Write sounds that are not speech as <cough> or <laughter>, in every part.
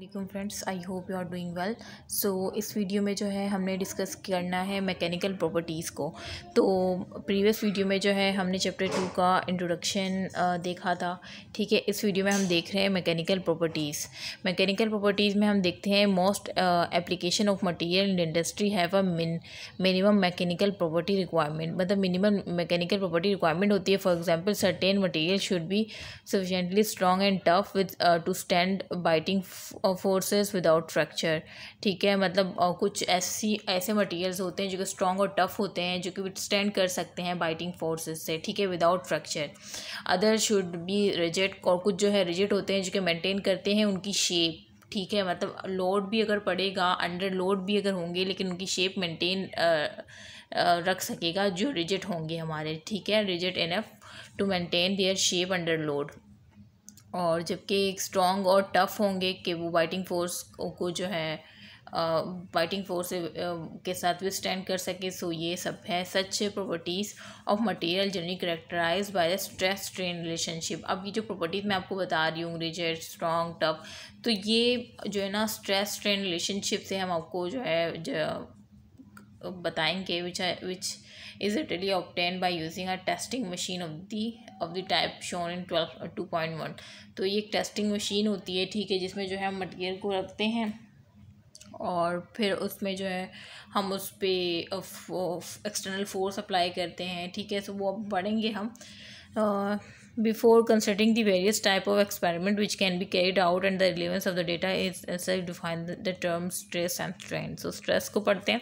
welcome friends I hope you are doing well so इस video में जो है हमने डिस्कस करना है मैकेनिकल प्रॉपर्टीज़ को तो प्रीवियस वीडियो में जो है हमने चैप्टर टू का इंट्रोडक्शन देखा था ठीक है इस वीडियो में हम देख रहे हैं मैकेनिकल प्रॉपर्टीज़ मैकेनिकल प्रॉपर्टीज़ में हम देखते हैं most application of material in industry have a minimum mechanical property requirement मतलब मिनिमम मैकेनिकल प्रॉपर्टी रिक्वायरमेंट होती है for example certain material should be sufficiently strong and tough with to stand biting forces without fracture ठीक है मतलब कुछ ऐसी ऐसे materials होते हैं जो कि स्ट्रॉन्ग और टफ होते हैं जो कि विस्टैंड कर सकते हैं बाइटिंग फोर्सेस से ठीक है without fracture other should be reject और कुछ जो है रिजेक्ट होते हैं जो कि मेंटेन करते हैं उनकी शेप ठीक है मतलब लोड भी अगर पड़ेगा अंडर लोड भी अगर होंगे लेकिन उनकी शेप मेंटेन रख सकेगा जो रिजिट होंगे हमारे ठीक है rigid enough to maintain their shape under load और जबकि एक स्ट्रॉन्ग और टफ़ होंगे कि वो बाइटिंग फोर्स को जो है बाइटिंग फोर्स के साथ भी स्टैंड कर सके सो ये सब है such properties of material generally characterize by the stress strain relationship अब ये जो प्रॉपर्टीज़ मैं आपको बता रही हूँ रिजेड स्ट्रॉन्ग टफ तो ये जो है ना स्ट्रेस स्ट्रेन रिलेशनशिप से हम आपको जो है जो बताएंगे which which is readily obtained by using a testing machine of the of the type shown in twelve two point one तो ये एक टेस्टिंग मशीन होती है ठीक है जिसमें जो है हम मटीरियल को रखते हैं और फिर उसमें जो है हम उस पर एक्सटर्नल फोर्स अप्लाई करते हैं ठीक है सो वो अब पढ़ेंगे हम before consulting the various type of experiment which can be carried out and the relevance of the data is as define the term stress and strain so stress को पढ़ते हैं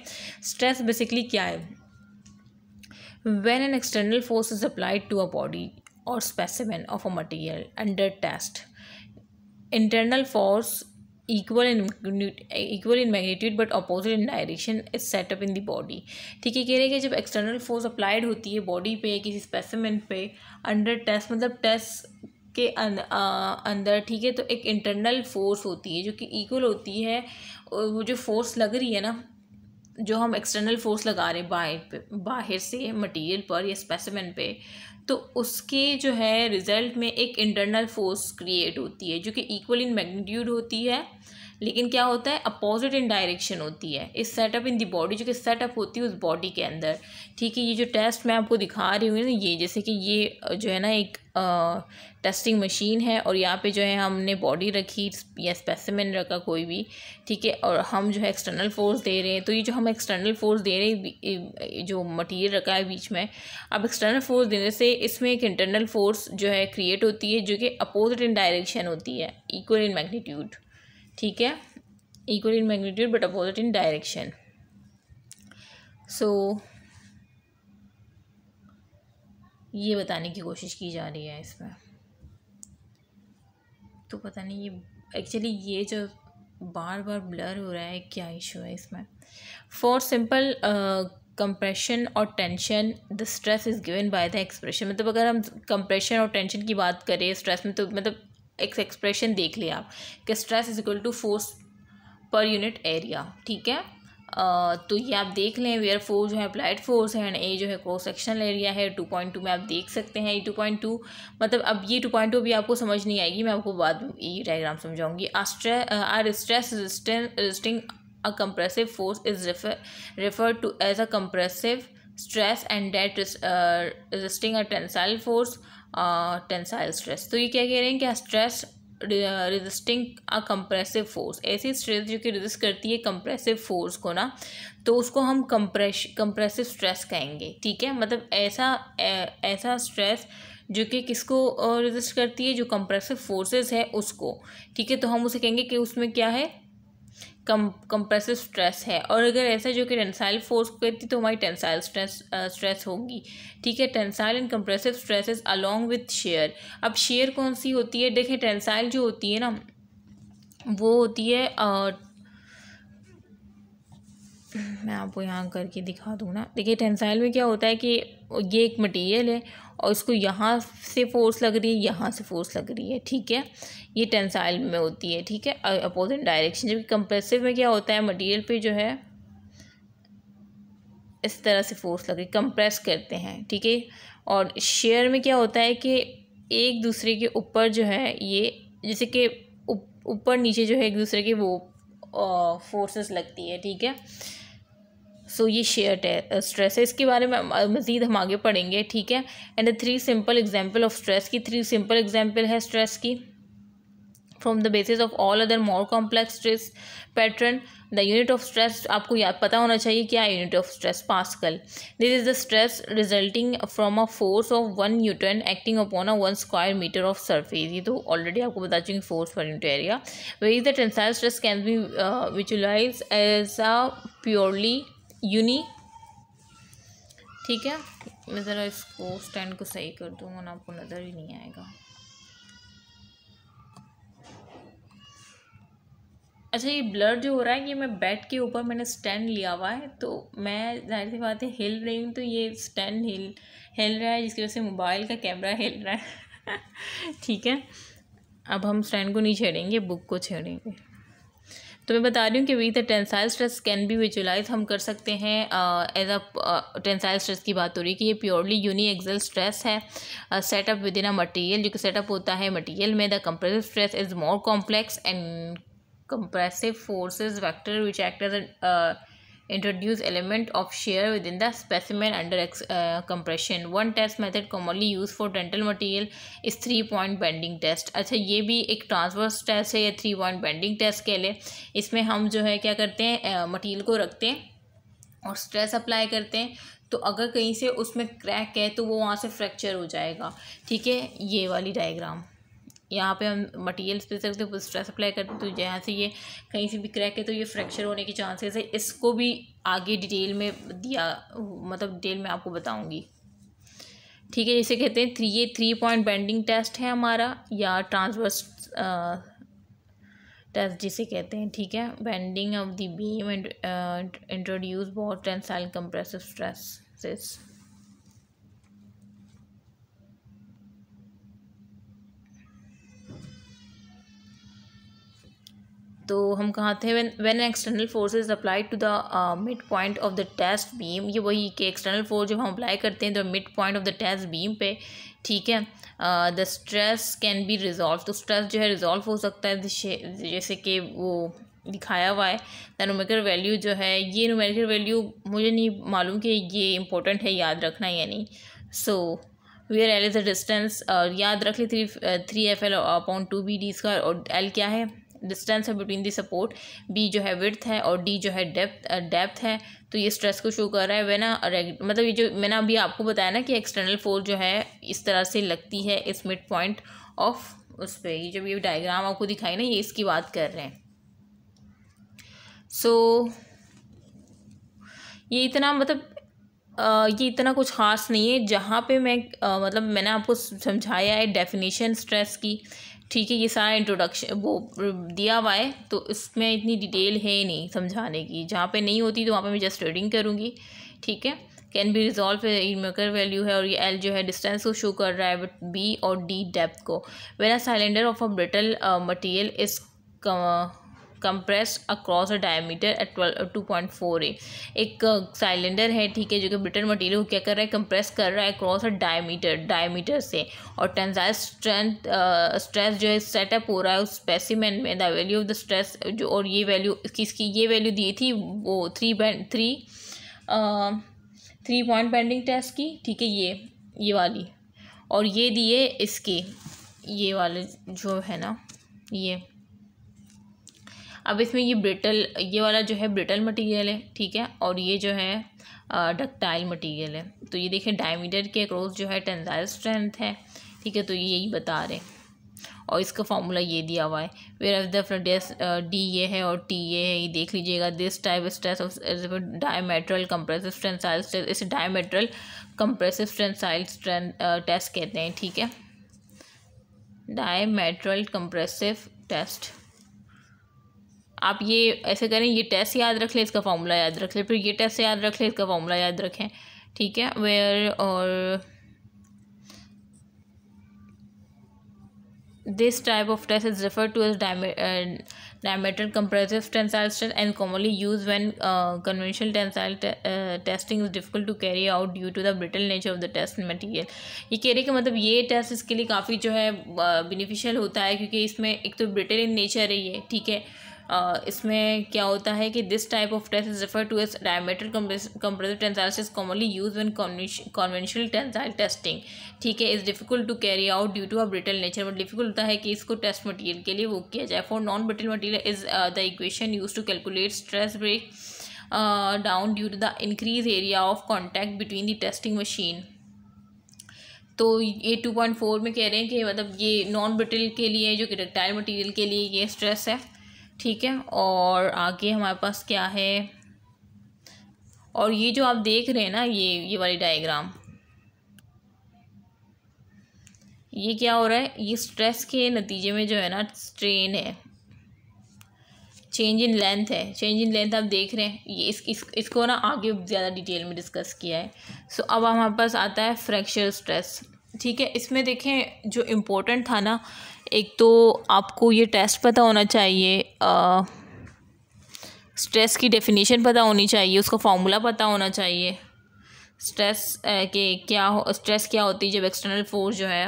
स्ट्रेस बेसिकली क्या है when an external force is applied to a body or specimen of a material under test internal force equal in equal in magnitude but opposite in direction is set up in the body ठीक है कह रहे हैं कि जब external force applied होती है body पे किसी specimen पे under test मतलब test के अन, आ, अंदर ठीक है तो एक इंटरनल फोर्स होती है जो कि इक्वल होती है वो जो फोर्स लग रही है ना जो हम एक्सटर्नल फोर्स लगा रहे हैं बाहर से मटेरियल पर या स्पेसिमेंट पे तो उसके जो है रिज़ल्ट में एक इंटरनल फोर्स क्रिएट होती है जो कि इक्वल इन मैग्नीट्यूड होती है लेकिन क्या होता है अपोजिट इन डायरेक्शन होती है इस सेटअप इन दी बॉडी जो कि सेटअप होती है उस बॉडी के अंदर ठीक है ये जो टेस्ट मैं आपको दिखा रही हूँ ना ये जैसे कि ये जो है ना एक आ, टेस्टिंग मशीन है और यहाँ पे जो है हमने बॉडी रखी या स्पेसिमिन रखा कोई भी ठीक है और हम जो है एक्सटर्नल फोर्स दे रहे हैं तो ये जो हम एक्सटर्नल फोर्स दे रहे हैं जो मटेरियल रखा है बीच में अब एक्सटर्नल फोर्स देने से इसमें एक इंटरनल फोर्स जो है क्रिएट होती है जो कि अपोजिट इन डायरेक्शन होती है इक्वल इन मैग्नीट्यूड ठीक है equal in magnitude but opposite in direction so ये बताने की कोशिश की जा रही है इसमें तो पता नहीं ये एक्चुअली ये जो बार बार ब्लर हो रहा है क्या इशू है इसमें फॉर सिंपल कंप्रेशन और tension the stress is given by the expression मतलब अगर हम कंप्रेशन और टेंशन की बात करें स्ट्रेस में तो मतलब एक एक्सप्रेशन देख लिया आप कि stress is equal to force per unit area ठीक है आ, तो ये आप देख लें वेयर फोर जो है अप्लाइड फोर्स है एंड ए जो है क्रॉस सेक्शनल एरिया है टू पॉइंट टू में आप देख सकते हैं ये टू पॉइंट टू मतलब अब ये टू पॉइंट टू अभी आपको समझ नहीं आएगी मैं आपको बाद में ये डायग्राम समझाऊंगी are stress resisting a compressive force is refer refer to as a compressive stress and that resisting a tensile force tensile stress तो ये क्या कह रहे हैं कि stress resisting a compressive force ऐसी स्ट्रेस जो कि रेजिस्ट करती है कंप्रेसिव फोर्स को ना तो उसको हम कंप्रेश कंप्रेसिव स्ट्रेस कहेंगे ठीक है मतलब ऐसा ऐसा स्ट्रेस जो कि किसको रेजिस्ट करती है जो कंप्रेसिव फोर्सेस है उसको ठीक है तो हम उसे कहेंगे कि उसमें क्या है कम कंप्रेसिव स्ट्रेस है और अगर ऐसा जो कि टेंसाइल फोर्स को कहती तो हमारी टेंसाइल स्ट्रेस स्ट्रेस होगी ठीक है tensile and compressive stresses along with shear अब शेयर कौन सी होती है देखें टेंसाइल जो होती है ना वो होती है आ, मैं आपको यहाँ करके दिखा दूँ ना देखिए टेंसाइल में क्या होता है कि ये एक मटेरियल है और इसको यहाँ से फोर्स लग रही है यहाँ से फोर्स लग रही है ठीक है ये टेंसाइल में होती है ठीक है अपोजिट डायरेक्शन जबकि कंप्रेसिव में क्या होता है मटेरियल पे जो है इस तरह से फोर्स लग है कंप्रेस करते हैं ठीक है और शेयर में क्या होता है कि एक दूसरे के ऊपर जो है ये जैसे कि ऊपर नीचे जो है एक दूसरे के वो फोर्सेस लगती है ठीक है सो ये शेयर स्ट्रेस uh, है इसके बारे में uh, मज़ीद हम आगे पढ़ेंगे ठीक है and the three simple example of stress की थ्री सिंपल एग्जाम्पल है स्ट्रेस की from the basis of all other more complex stress pattern the unit of stress आपको याद पता होना चाहिए क्या unit of stress pascal this is the stress resulting from a force of one newton acting upon a one square metre of surface ये तो already आपको बता चुकी फोर्स पर यूनिट एरिया वे is the tensile stress can be visualise as a purely uni ठीक है मैं ज़रा इसको स्टैंड को सही कर दूँ वरना आपको नज़र ही नहीं आएगा अच्छा ये ब्लर जो हो रहा है ये मैं बेड के ऊपर मैंने स्टैंड लिया हुआ है तो मैं जाहिर सी बात है हिल रही हूँ तो ये स्टैंड हिल हिल रहा है जिसकी वजह से मोबाइल का कैमरा हिल रहा है <laughs> ठीक है अब हम स्टैंड को नहीं छेड़ेंगे बुक को छेड़ेंगे तो मैं बता रही हूँ कि we the tensile stress can be visualise हम कर सकते हैं एज अ टेंसाइल स्ट्रेस की बात हो रही है कि ये प्योरली यूनी एक्सल स्ट्रेस है setup within a material जो कि सेटअप होता है मटीरियल में the compressive stress is more complex and compressive forces vector which act as introduce element of shear within the specimen under uh, compression one test method commonly used for dental material is three point bending test अच्छा ये भी एक transverse test है या three point bending test के लिए इसमें हम जो है क्या करते हैं मटीरियल को रखते हैं और स्ट्रेस अप्लाई करते हैं तो अगर कहीं से उसमें क्रैक है तो वो वहाँ से फ्रैक्चर हो जाएगा ठीक है ये वाली डायग्राम यहाँ पे हम मटेरियल्स पे सकते हैं स्ट्रेस अप्लाई करते तो जहाँ से ये कहीं से भी क्रैक है तो ये फ्रैक्चर होने के चांसेस है इसको भी आगे डिटेल में दिया मतलब डिटेल में आपको बताऊँगी ठीक है जैसे कहते हैं थ्री ये थ्री पॉइंट बेंडिंग टेस्ट है हमारा या ट्रांसवर्स टेस्ट जिसे कहते हैं ठीक है bending of the beam and introduce बहुत टेंसाइल कंप्रेसिव स्ट्रेसेस तो हम कहाँ थे when when external is apply to the mid point of the test beam ये वही कि एक्सटर्नल फोर्स जब हम अप्लाई करते हैं तो mid point of the test beam पे ठीक है the stress can be resolve तो स्ट्रेस जो है रिजॉल्व हो सकता है जैसे कि वो दिखाया हुआ है द वैल्यू जो है ये नोमेरिकल वैल्यू मुझे नहीं मालूम कि ये इंपॉर्टेंट है याद रखना या नहीं so R L is the distance याद रख ली three three F L upon two B D square और एल क्या है डिस्टेंस है बिटवीन दी सपोर्ट बी जो है विर्थ है और डी जो है डेप्थ डेप्थ है तो ये स्ट्रेस को शो कर रहा है वे ना मतलब ये जो मैंने अभी आपको बताया ना कि एक्सटर्नल फोर्स जो है इस तरह से लगती है इस मिड पॉइंट ऑफ उस पर ये जब ये डायग्राम आपको दिखाई ना ये इसकी बात कर रहे हैं सो so, ये इतना मतलब आ, ये इतना कुछ खास नहीं है जहाँ पे मैं आ, मतलब मैंने आपको समझाया है डेफिनेशन स्ट्रेस की ठीक है ये सारा इंट्रोडक्शन वो दिया हुआ है तो इसमें इतनी डिटेल है ही नहीं समझाने की जहाँ पे नहीं होती तो वहाँ पे मैं जस्ट रीडिंग करूँगी ठीक है can be resolve maker value है और ये एल जो है डिस्टेंस को शो कर रहा है बट बी और डी डेप्थ को where a cylinder of a brittle material is compressed across a diameter at twelve two point four a एक साइलेंडर uh, है ठीक है जो कि ब्रिटन मटेरियल को क्या कर रहा है कंप्रेस कर रहा है अक्रॉस अ डायमीटर डायमीटर से और टेंजाइल स्ट्रेंथ स्ट्रेस जो है सेटअप हो रहा है उस स्पेसिमेंट में the value of the stress जो और ये वैल्यू किसकी ये वैल्यू दी थी वो three band three three point bending test की ठीक है ये ये वाली और ये दिए इसके ये वाले जो है ना ये अब इसमें ये ब्रिटल ये वाला जो है ब्रिटल मटेरियल है ठीक है और ये जो है डक्टाइल मटेरियल है तो ये देखें डायमीटर के अक्रॉस जो है टेंजाइल स्ट्रेंथ है ठीक है तो ये यही बता रहे और इसका फॉर्मूला ये दिया हुआ है वेयर एफ द डी ये है और टी ये है ये देख लीजिएगा this type stress of diametral compressive tensile stress इसे डायमेट्रल कंप्रेसिव टेंसाइल टेस्ट कहते हैं ठीक है डायमेट्रल कंप्रेसिव टेस्ट आप ये ऐसे करें ये टेस्ट याद रख लें इसका फॉर्मूला याद रख लें फिर ये टेस्ट याद रख लें इसका फॉर्मूला याद रखें ठीक है वेयर और this type of test is refer to as diametral compressive tensile strength and commonly use when conventional tensile testing is difficult to carry out due to the brittle nature of the test material ये कह रहे हैं कि मतलब ये test इसके लिए काफ़ी जो है बेनिफिशियल uh, होता है क्योंकि इसमें एक तो ब्रिटल इन नेचर है ये ठीक है इसमें क्या होता है कि this type of test is refer to as diametric compressive tensile test commonly use in conventional tensile testing ठीक है is difficult to carry out due to a brittle nature but difficult होता है कि इसको टेस्ट मटेरियल के लिए वो किया जाए for non brittle material is the equation use to calculate stress break down due to the increase area of contact between the testing machine तो ये टू पॉइंट फोर में कह रहे हैं कि मतलब ये नॉन ब्रिटल के लिए जो कि डक्टाइल मटेरियल के लिए ये स्ट्रेस है ठीक है और आगे हमारे पास क्या है और ये जो आप देख रहे हैं ना ये ये वाली डायग्राम ये क्या हो रहा है ये स्ट्रेस के नतीजे में जो है ना स्ट्रेन है चेंज इन लेंथ है चेंज इन लेंथ आप देख रहे हैं ये इस, इस इसको ना आगे ज़्यादा डिटेल में डिस्कस किया है सो so, अब हमारे पास आता है फ्रैक्चर स्ट्रेस ठीक है इसमें देखें जो इम्पोर्टेंट था ना एक तो आपको ये टेस्ट पता होना चाहिए स्ट्रेस की डेफिनेशन पता होनी चाहिए उसका फार्मूला पता होना चाहिए स्ट्रेस के क्या हो स्ट्रेस क्या होती है जब एक्सटर्नल फोर्स जो है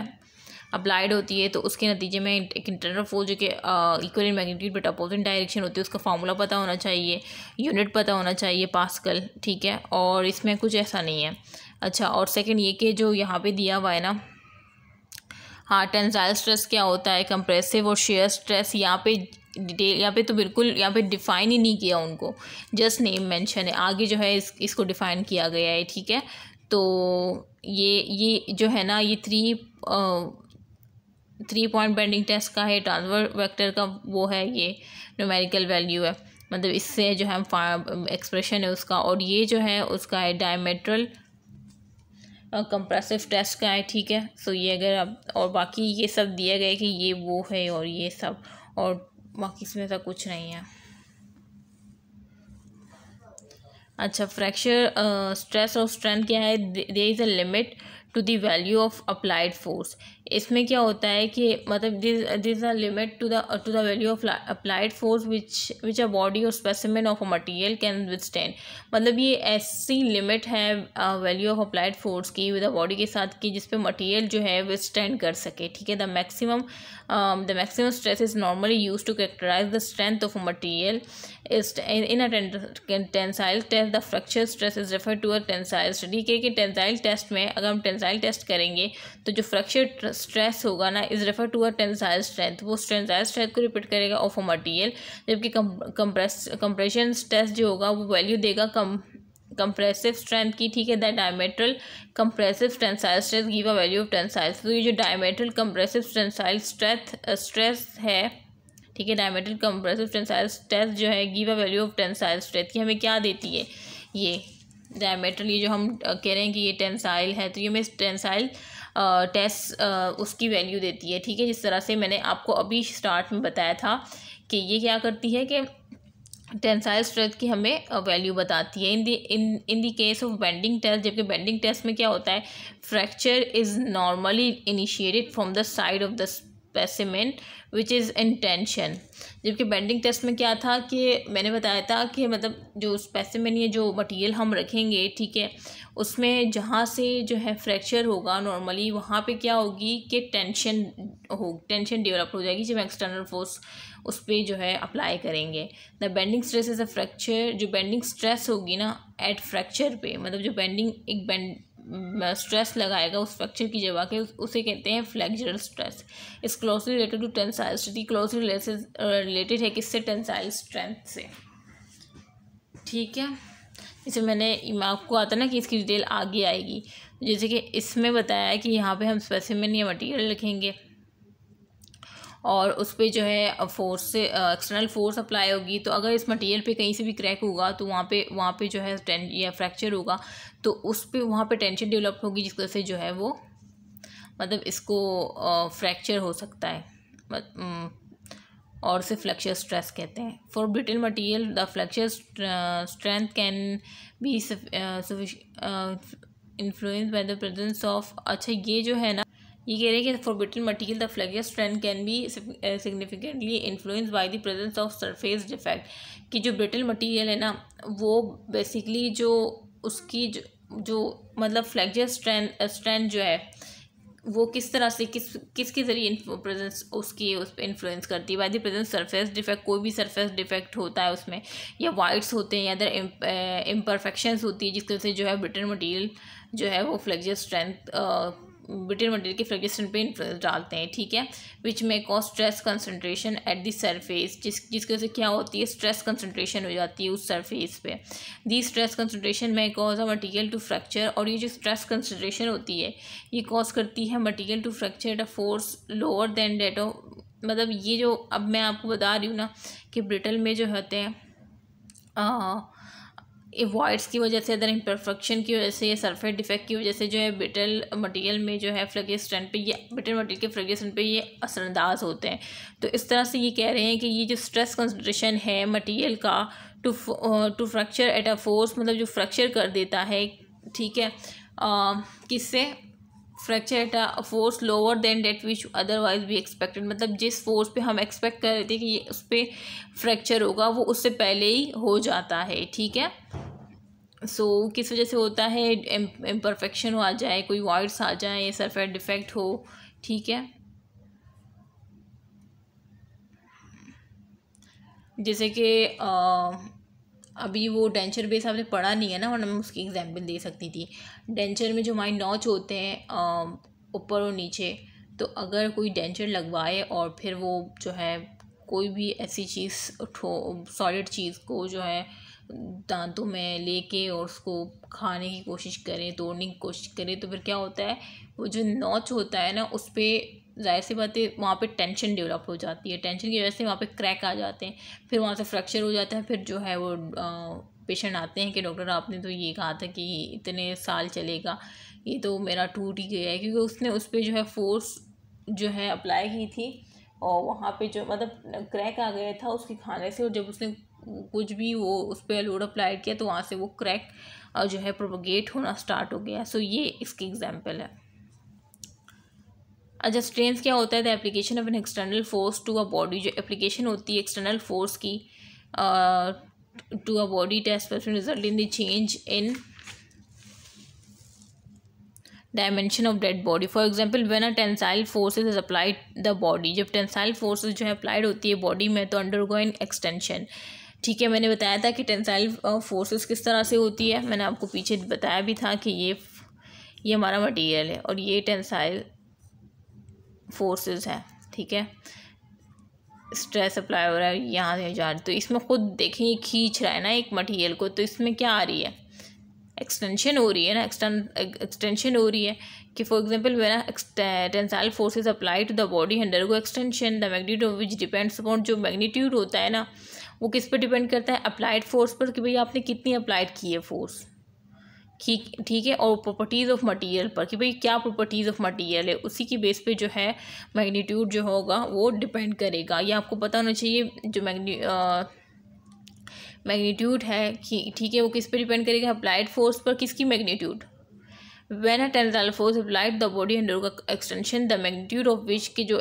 अप्लाइड होती है तो उसके नतीजे में एक इंटरनल फोर्स जो कि equal in magnitude but opposite direction होती है उसका फार्मूला पता होना चाहिए यूनिट पता होना चाहिए पास्कल ठीक है और इसमें कुछ ऐसा नहीं है अच्छा और सेकंड ये कि जो यहाँ पे दिया हुआ है ना हाँ टेंसाइल स्ट्रेस क्या होता है कंप्रेसिव और शेयर स्ट्रेस यहाँ पे डिटेल यहाँ पे तो बिल्कुल यहाँ पे डिफ़ाइन ही नहीं किया उनको जस्ट नेम मेंशन है आगे जो है इस इसको डिफ़ाइन किया गया है ठीक है तो ये ये जो है ना ये three three point bending test का है ट्रांसफर वेक्टर का वो है ये न्यूमेरिकल वैल्यू है मतलब इससे जो है एक्सप्रेशन है उसका और ये जो है उसका है डायमेट्रल कंप्रेसिव टेस्ट का है ठीक है सो ये अगर आप और बाकी ये सब दिया गया कि ये वो है और ये सब और बाकी इसमें ऐसा कुछ नहीं है अच्छा फ्रैक्चर स्ट्रेस और स्ट्रेंथ क्या है there is a limit to the value of applied force इसमें क्या होता है कि मतलब this this limit to the to the value of applied force which which a body or specimen of a material can withstand मतलब ये ऐसी limit है वैल्यू ऑफ अप्लाइड फोर्स की विद अ बॉडी के साथ की जिसपे मटीरियल जो है विदस्टैंड कर सके ठीक है the maximum the maximum stress is normally use to characterize the strength of a is in tensile test the fracture stress is refer to a tensile study के कि टेंसाइल टेस्ट में अगर हम टेंसाइल टेस्ट करेंगे तो जो fracture stress होगा ना is refer to a tensile strength वो टेंसाइल स्ट्रेंथ को रिपीट करेगा ऑफ अ मटीरियल जबकि कंप्रेशन टेस्ट जो होगा वो वैल्यू देगा कम कंप्रेसिव स्ट्रेंथ की ठीक है the diametral compressive tensile stress give a value of tensile तो ये जो diametral compressive tensile strength stress है ठीक है डायमेट्रिक कंप्रेसिव टेंसाइल स्ट्रेस जो है give a value of tensile strength की हमें क्या देती है ये डायमेट्रल ये जो हम कह रहे हैं कि ये टेंसाइल है तो ये हमें टेंसाइल टेस्ट उसकी वैल्यू देती है ठीक है जिस तरह से मैंने आपको अभी स्टार्ट में बताया था कि ये क्या करती है कि टेंसाइल स्ट्रेंथ की हमें वैल्यू बताती है in the in in the case of bending test जबकि बेंडिंग टेस्ट में क्या होता है fracture is normally initiated from the side of the specimen which is intention जबकि बेंडिंग टेस्ट में क्या था कि मैंने बताया था कि मतलब जो स्पेसिमेन ये जो मटेरियल हम रखेंगे ठीक है उसमें जहाँ से जो है फ्रैक्चर होगा नॉर्मली वहाँ पे क्या होगी कि टेंशन हो टेंशन डेवलप हो जाएगी जब एक्सटर्नल फोर्स उस पर जो है अप्लाई करेंगे the bending stress is a fracture जो बेंडिंग स्ट्रेस होगी ना एट फ्रैक्चर पे मतलब जो बेंडिंग एक बेंड स्ट्रेस लगाएगा उस फ्रैक्चर की जगह के उसे कहते हैं flexural stress is closely related to tensile study closely related है किससे टेंसाइल स्ट्रेंथ से ठीक है इसे मैंने आपको आता ना कि इसकी डिटेल आगे आएगी जैसे कि इसमें बताया है कि यहाँ पे हम स्पेसिमिन या मटेरियल लिखेंगे और उस पर जो है फोर्स से एक्सटर्नल फोर्स अप्लाई होगी तो अगर इस मटेरियल पे कहीं से भी क्रैक होगा तो वहाँ पे वहाँ पे जो है टें या फ्रैक्चर होगा तो उस पर वहाँ पे टेंशन डेवलप होगी जिस वजह से जो है वो मतलब इसको फ्रैक्चर हो सकता है और उसे फ्लैक्चर स्ट्रेस कहते हैं for brittle material the flexure strength can be influence by the presence of अच्छा ये जो है ना ये कह रहे हैं कि for brittle material the flexure strength can be significantly influence by the presence of surface defect कि जो ब्रिटल मटेरियल है ना वो बेसिकली जो उसकी जो, जो मतलब फ्लेक्चर स्ट्रेंथ स्ट्रेंथ जो है वो किस तरह से किस किसके ज़रिए प्रेजेंस उसकी उस पर इन्फ्लुएंस करती है by the presence surface defect कोई भी सरफेस डिफेक्ट होता है उसमें या वाइट्स होते हैं या अदर इम्परफेक्शंस eh, होती है जिसकी वजह से जो है ब्रिटन मटेरियल जो है वो फ्लेक्चर स्ट्रेंथ ब्रिटेन मटेरियल के फ्रेगेशन पे डालते हैं ठीक है which may cause stress concentration at the surface जिस जिसकी वजह से क्या होती है स्ट्रेस कंसनट्रेशन हो जाती है उस सरफेस पे the stress concentration may cause a material to fracture और ये जो स्ट्रेस कंसनट्रेशन होती है ये कॉज करती है material to fracture at a force lower than that of मतलब ये जो अब मैं आपको बता रही हूँ ना कि ब्रिटल में जो होते हैं वॉइड्स की वजह से अदर इम्परफेक्शन की वजह से या सल्फेट डिफेक्ट की वजह से जो है बिटल मटेरियल में जो है फ्लगिस स्ट्रेंथ पे ये बिटल मटेरियल के फ्लगिस स्ट्रेंथ पे ये असरअंदाज होते हैं तो इस तरह से ये कह रहे हैं कि ये जो स्ट्रेस कंसनट्रेशन है मटेरियल का to to fracture at a force मतलब जो फ्रैक्चर कर देता है ठीक है किससे fracture at a force lower than that which otherwise be expected मतलब जिस फोर्स पे हम एक्सपेक्ट कर रहे थे कि ये उस पर फ्रैक्चर होगा वो उससे पहले ही हो जाता है ठीक है सो so, किस वजह से होता है इम्परफेक्शन हो आ जाए कोई वॉइड्स आ जाए या सरफेयर डिफेक्ट हो ठीक है जैसे कि अभी वो डेंचर बेस आपने पढ़ा नहीं है ना वरना मैं उसकी एग्जांपल दे सकती थी डेंचर में जो हमारे नॉच होते हैं ऊपर और नीचे तो अगर कोई डेंचर लगवाए और फिर वो जो है कोई भी ऐसी चीज़ सॉलिड चीज़ को जो है दांतों में लेके और उसको खाने की कोशिश करें तोड़ने की कोशिश करें तो फिर क्या होता है वो जो नोच होता है ना उस पर जाहिर सी बात है वहाँ पे टेंशन डेवलप हो जाती है टेंशन की वजह से वहाँ पे क्रैक आ जाते हैं फिर वहाँ से फ्रैक्चर हो जाता है फिर जो है वो पेशेंट आते हैं कि डॉक्टर आपने तो ये कहा था कि इतने साल चलेगा ये तो मेरा टूट ही गया है क्योंकि उसने उस पर जो है फोर्स जो है अप्लाई की थी और वहाँ पे जो मतलब क्रैक आ गया था उसके खाने से और जब उसने कुछ भी वो उस पर लोड अप्लाई किया तो वहाँ से वो क्रैक जो है प्रोपोगेट होना स्टार्ट हो गया सो ये इसकी एग्जाम्पल है अच्छा स्ट्रेंथ क्या होता है the application of an external force to a body जो एप्लीकेशन होती है एक्सटर्नल फोर्स की to a body test result in the change in dimension of that body for example when a tensile forces is applied the body जब tensile forces जो है applied होती है body में तो अंडर गो इन एक्सटेंशन ठीक है मैंने बताया था कि टेंसाइल फोर्सेस किस तरह से होती है मैंने आपको पीछे बताया भी था कि ये ये हमारा मटेरियल है और ये टेंसाइल फोर्सेस है ठीक है स्ट्रेस अप्लाई हो रहा है यहाँ से जा तो इसमें खुद देखें खींच रहा है ना एक मटेरियल को तो इसमें क्या आ रही है एक्सटेंशन हो रही है ना एक्सटेंशन हो रही है कि फॉर एग्जांपल ना tensile forces apply to the body undergo extension the magnitude which depends upon जो मैग्नीट्यूड होता है ना वो किस पे डिपेंड करता है अप्लाइड फोर्स पर कि भाई आपने कितनी अप्लाइड की है फोर्स ठीक ठीक है और प्रॉपर्टीज़ ऑफ मटेरियल पर कि भाई क्या प्रॉपर्टीज़ ऑफ मटेरियल है उसी की बेस पे जो है मैग्नीट्यूड जो होगा वो डिपेंड करेगा ये आपको पता होना चाहिए जो मैग्नी मैग्नीट्यूड है कि ठीक है वो किस पे डिपेंड करेगा अप्लाइड फोर्स पर किसकी magnitude when a tensile force applied the body undergo extension the magnitude of which की जो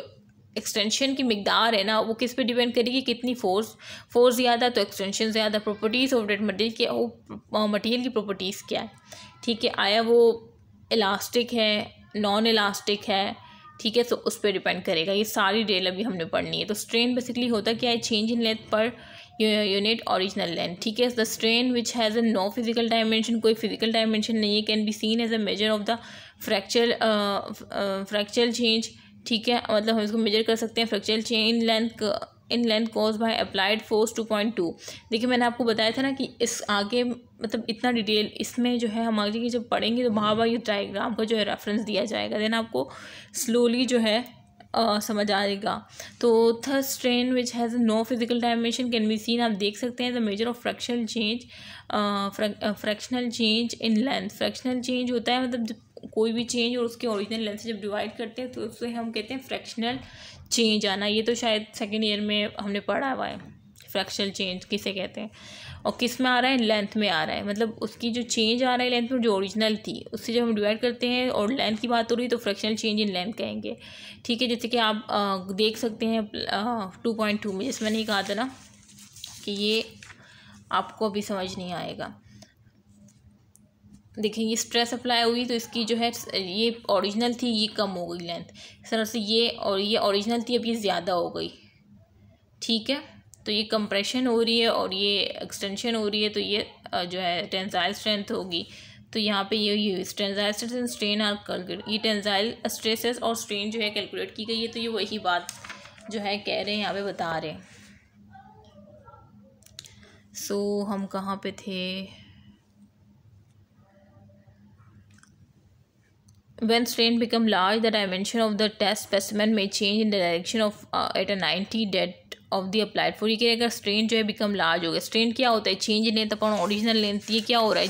एक्सटेंशन की मिकदार है ना वो किस पे डिपेंड करेगी कितनी फोर्स फोर्स ज़्यादा तो एक्सटेंशन ज़्यादा प्रॉपर्टीज़ ऑफ डेट मटेरियल की मटेरियल की प्रॉपर्टीज़ क्या है ठीक है आया वो इलास्टिक है नॉन इलास्टिक है ठीक है तो उस पर डिपेंड करेगा ये सारी डेल अभी हमने पढ़नी है तो स्ट्रेन बेसिकली होता क्या है change in length per unit original length ठीक है the strain which has a no physical dimension कोई फिजिकल डायमेंशन नहीं है can be seen as a measure of the fracture fracture change ठीक है मतलब हम इसको मेजर कर सकते हैं fracture change length in length cause by applied force to point to देखिए मैंने आपको बताया था ना कि इस आगे मतलब इतना डिटेल इसमें जो है हम आगे की जब पढ़ेंगे तो वहाँ बार ये डायग्राम का जो है रेफरेंस दिया जाएगा देन आपको स्लोली जो है आ, समझ आएगा तो thus strain which has no physical dimension can be seen आप देख सकते हैं the measure of fractional change fractional change in length fractional change होता है मतलब जब कोई भी चेंज और उसके ओरिजिनल लेंथ से जब डिवाइड करते हैं तो उसे हम कहते हैं फ्रैक्शनल चेंज आना ये तो शायद सेकेंड ईयर में हमने पढ़ा हुआ है फ्रैक्शनल चेंज किसे कहते हैं और किस में आ रहा है लेंथ में आ रहा है मतलब उसकी जो चेंज आ रहा है लेंथ में जो ओरिजिनल थी उससे जब हम डिवाइड करते हैं और लेंथ की बात हो रही है तो फ्रैक्शनल चेंज इन लेंथ कहेंगे ठीक है जैसे कि आप आ, देख सकते हैं टू पॉइंट टू में जिसमें नहीं कहा था ना कि ये आपको अभी समझ नहीं आएगा देखें ये स्ट्रेस अप्लाई हुई तो इसकी जो है ये ओरिजिनल थी ये कम हो गई लेंथ इस तरह से ये और ये ओरिजिनल थी अब ये ज़्यादा हो गई ठीक है तो ये कंप्रेशन हो रही है और ये एक्सटेंशन हो रही है तो ये जो है टेंसाइल स्ट्रेंथ होगी तो यहाँ पे ये ये tensile stress and strain are calculate ये टेंसाइल स्ट्रेसेस और स्ट्रेन जो है कैलकुलेट की गई है तो ये वही बात जो है कह रहे हैं यहाँ पे बता रहे हैं सो so, हम कहाँ पे थे when strain become large the dimension of the test specimen may change in the direction of uh, at a 90 that of the applied for ये कह अगर स्ट्रेन जो है बिकम लार्ज हो गया स्ट्रेन क्या होता है change length upon original length ये क्या हो रहा है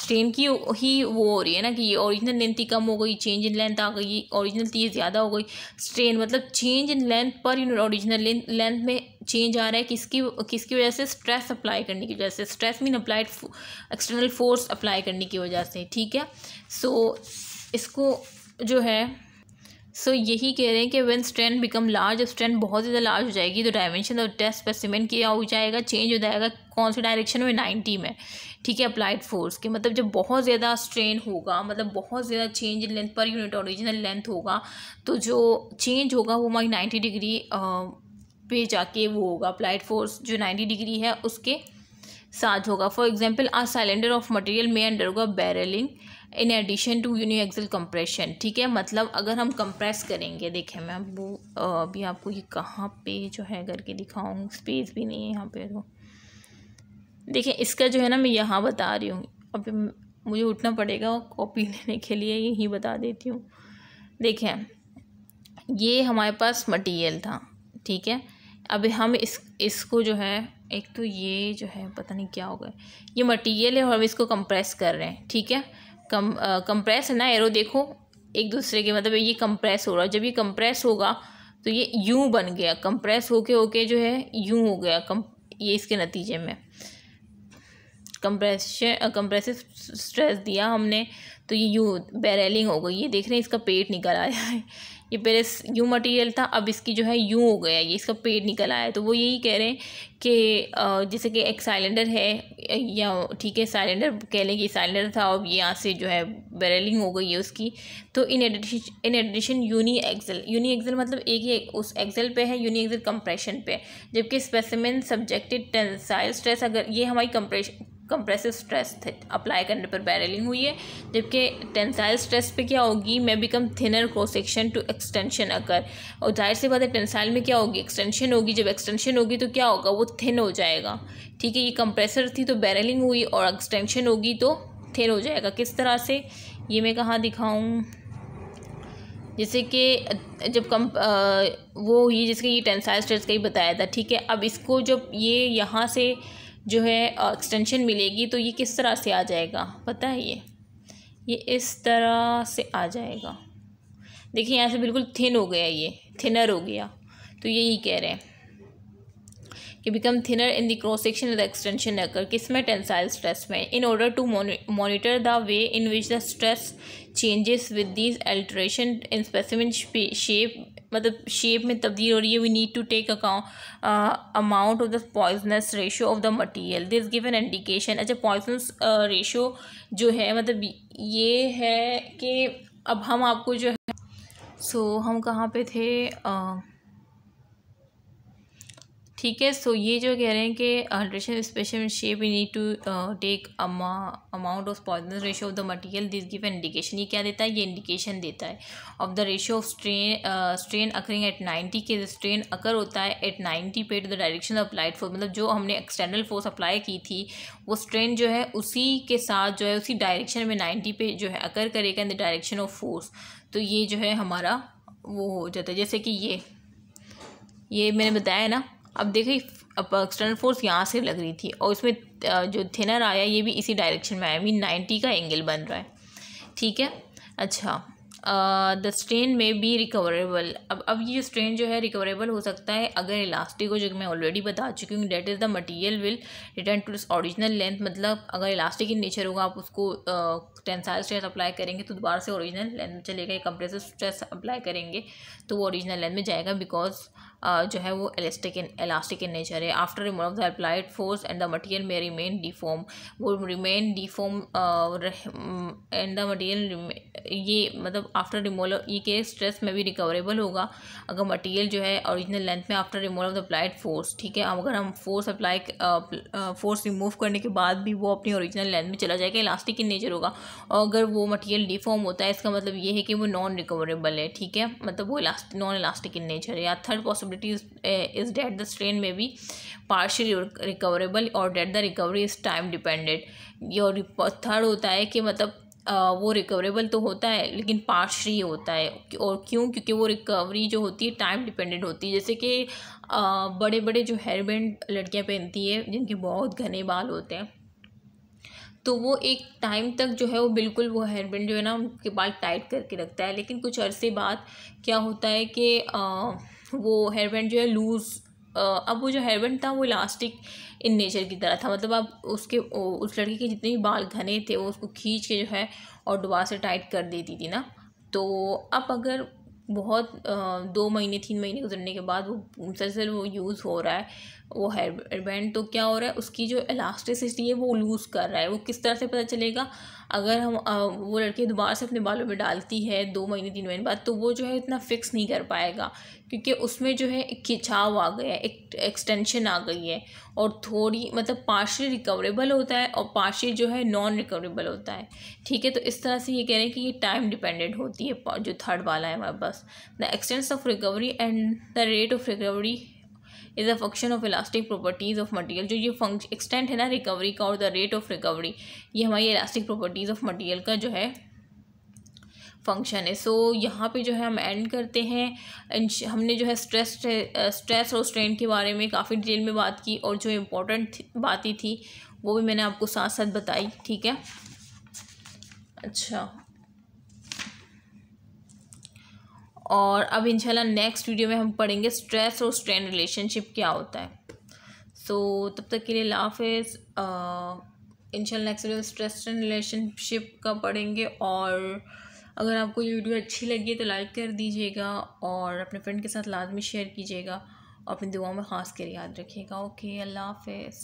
स्ट्रेन की ही वो हो रही है ना कि ये ओरिजिनल लेंथ ही कम हो गई चेंज इन लेंथ आ गई ओरिजिनल थी ये ज़्यादा हो गई स्ट्रेन मतलब change in length per unit original length में चेंज आ रहा है किसकी किसकी वजह से स्ट्रेस अप्लाई करने की वजह से stress mean applied external force apply करने की वजह से ठीक है सो so, इसको जो है सो so, यही कह रहे हैं कि when strength become large strength बहुत ज़्यादा लार्ज हो जाएगी तो डायमेंशन और टेस्ट स्पेसिमेंट क्या हो जाएगा चेंज हो जाएगा कौन से डायरेक्शन में नाइन्टी में ठीक है अप्लाइड फोर्स के मतलब जब बहुत ज़्यादा स्ट्रेन होगा मतलब बहुत ज़्यादा change length per unit original length होगा तो जो चेंज होगा वो हमारी नाइन्टी डिग्री पे जाके वो होगा अप्लाइड फोर्स जो नाइन्टी डिग्री है उसके साथ होगा for example a cylinder of material may under होगा barreling in addition to uniaxial compression ठीक है मतलब अगर हम कंप्रेस करेंगे देखें मैं वो अभी आपको ये कहाँ पे जो है करके दिखाऊँ स्पेस भी नहीं है यहाँ पे तो देखें इसका जो है ना मैं यहाँ बता रही हूँ अभी मुझे उठना पड़ेगा कॉपी <laughs> लेने के लिए यही बता देती हूँ देखें ये हमारे पास मटीरियल था ठीक है अब हम इस इसको जो है एक तो ये जो है पता नहीं क्या होगा ये मटेरियल है और हम इसको कंप्रेस कर रहे हैं ठीक है कम कंप्रेस है ना एरो देखो एक दूसरे के मतलब ये कंप्रेस हो रहा है जब ये कंप्रेस होगा तो ये यूँ बन गया कंप्रेस होके होके जो है यूँ हो गया कम ये इसके नतीजे में कंप्रेस कंप्रेसिव स्ट्रेस दिया हमने तो ये यू बैरेलिंग हो गई ये देख रहे हैं इसका पेट निकल आया है ये पहले यू मटेरियल था अब इसकी जो है यू हो गया ये इसका पेट निकल आया है तो वो यही कह रहे हैं कि जैसे कि एक साइलेंडर है या ठीक है साइलेंडर कह लें कि साइलेंडर था अब ये यहाँ से जो है बैरेलिंग हो गई है उसकी तो in addition in addition uniaxial uniaxial मतलब एक ही एक, उस एक्सल पे है यूनी एक्सल कंप्रेशन पे जबकि स्पेसिमेन सब्जेक्टेड टेंसाइल स्ट्रेस अगर ये हमारी कंप्रेशन कंप्रेसिव स्ट्रेस अप्लाई करने पर बैरलिंग हुई है जबकि टेंसाइल स्ट्रेस पे क्या होगी may become thinner cross section to extension अगर और जाहिर सी बात है टेंसाइल में क्या होगी एक्सटेंशन होगी जब एक्सटेंशन होगी तो क्या होगा वो थिन हो जाएगा ठीक है ये कंप्रेसर थी तो बैरलिंग हुई और एक्सटेंशन होगी तो थिन हो जाएगा किस तरह से ये मैं कहाँ दिखाऊँ जैसे कि जब कम आ, वो हुई जैसे कि ये टेंसाइल स्ट्रेस का ही बताया था ठीक है अब इसको जब ये यहाँ से जो है एक्सटेंशन मिलेगी तो ये किस तरह से आ जाएगा पता है ये ये इस तरह से आ जाएगा देखिए यहाँ से बिल्कुल थिन हो गया ये थिनर हो गया तो यही कह रहे हैं कि become thinner in the cross section the extension अगर किस में टेंसाइल स्ट्रेस में in order to monitor the way in which the stress changes with these alteration in specific shape मतलब शेप में तब्दील हो रही है we need to take account amount of the Poisson's ratio of the material this give an indication अच्छा Poisson's ratio uh, जो है मतलब ये है कि अब हम आपको जो है सो so, हम कहाँ पे थे uh, ठीक है सो ये जो कह रहे हैं कि alteration special shape we need to take amount of Poisson's ratio of the material this give indication ये क्या देता है ये इंडिकेशन देता है of the ratio of strain strain occurring at ninety के स्ट्रेन अकर होता है एट नाइन्टी पे to the direction applied force मतलब जो हमने एक्सटर्नल फोर्स अप्लाई की थी वो स्ट्रेन जो है उसी के साथ जो है उसी डायरेक्शन में नाइन्टी पे जो है अकर करेगा in the direction of force तो ये जो है हमारा वो हो जाता है जैसे कि ये ये मैंने बताया ना अब देखिए अब एक्सटर्नल फोर्स यहाँ से लग रही थी और इसमें जो थिनर आया ये भी इसी डायरेक्शन में आया मीन नाइन्टी का एंगल बन रहा है ठीक है अच्छा द स्ट्रेन में भी रिकवरेबल अब अब ये स्ट्रेन जो है रिकवरेबल हो सकता है अगर इलास्टिक हो जो कि मैं ऑलरेडी बता चुकी हूँ that is the material will return to this original length मतलब अगर इलास्टिक इन नेचर होगा आप उसको uh, टेंसाइल स्ट्रेस अप्लाई करेंगे तो दोबारा से ओरिजिनल लेंथ में चलेगा कंप्रेसिव स्ट्रेस अप्लाई करेंगे तो वो ओरिजिनल लेंथ में जाएगा बिकॉज Uh, जो है वो elastic in elastic in nature है after remove the applied force and the material may remain deform वो remain deform and the material ये मतलब आफ्टर रिमूवल ये के स्ट्रेस में भी रिकवरेबल होगा अगर मटीरियल जो है ओरिजिनल लेंथ में after removal of the applied force ठीक है अगर हम फोर्स अप्लाई फोर्स रिमूव करने के बाद भी वो अपनी ओरिजिनल लेंथ में चला जाएगा इलास्टिक इन नेचर होगा और अगर वो मटेरियल डिफॉर्म होता है इसका मतलब ये है कि वो नॉन रिकवरेबल है ठीक है मतलब वो elastic non elastic in nature है या third possibility is that the strain में भी पार्शली रिकवरेबल और that the recovery is time depended ये और थर्ड होता है कि मतलब आ, वो रिकवरेबल तो होता है लेकिन पार्शली होता है और क्यों क्योंकि वो रिकवरी जो होती है टाइम डिपेंडेंट होती है जैसे कि बड़े बड़े जो हेयरबैंड लड़कियाँ पहनती है जिनके बहुत घने बाल होते हैं तो वो एक टाइम तक जो है वो बिल्कुल वो हेयरबैंड जो है ना उनके बाल टाइट करके रखता है लेकिन कुछ अरसे बाद क्या होता है कि वो हेयरबैंड जो है लूज़ अब वो जो हेयरबैंड था वो इलास्टिक इन नेचर की तरह था मतलब आप उसके उस लड़की के जितने भी बाल घने थे वो उसको खींच के जो है और दोबारा से टाइट कर देती थी ना तो अब अगर बहुत दो महीने तीन महीने गुजरने के बाद वो मुसलसल वो यूज़ हो रहा है वो हेयर बैंड तो क्या हो रहा है उसकी जो इलास्टिसिटी है वो लूज़ कर रहा है वो किस तरह से पता चलेगा अगर हम वो लड़की दोबारा से अपने बालों में डालती है दो महीने तीन महीने बाद तो वो जो है इतना फिक्स नहीं कर पाएगा क्योंकि उसमें जो है एक खिंचाव आ गया है एक एक्सटेंशन आ गई है और थोड़ी मतलब पार्शली रिकवरेबल होता है और पार्शली जो है नॉन रिकवरेबल होता है ठीक है तो इस तरह से ये कह रहे हैं कि ये टाइम डिपेंडेंट होती है जो थर्ड वाला है हमारे पास the extents of recovery and the rate of recovery is a function of elastic properties of material जो ये फंक्शन एक्सटेंट है ना रिकवरी का और द रेट ऑफ रिकवरी ये हमारी इलास्टिक प्रॉपर्टीज़ ऑफ मटेरियल का जो है फंक्शन है सो so, यहाँ पे जो है हम एंड करते हैं हमने जो है स्ट्रेस स्ट्रेस और स्ट्रेन के बारे में काफ़ी डिटेल में बात की और जो इम्पोर्टेंट बातें थी वो भी मैंने आपको साथ साथ बताई ठीक है अच्छा और अब इंशाल्लाह नेक्स्ट वीडियो में हम पढ़ेंगे स्ट्रेस और स्ट्रेन रिलेशनशिप क्या होता है सो so, तब तक के लिए लाफिज इंशाल्लाह next video stress strain relationship का पढ़ेंगे और अगर आपको ये वीडियो अच्छी लगी है तो लाइक कर दीजिएगा और अपने फ्रेंड के साथ लाजमी शेयर कीजिएगा और अपनी दुआओं में ख़ास कर याद रखिएगा ओके अल्लाह हाफ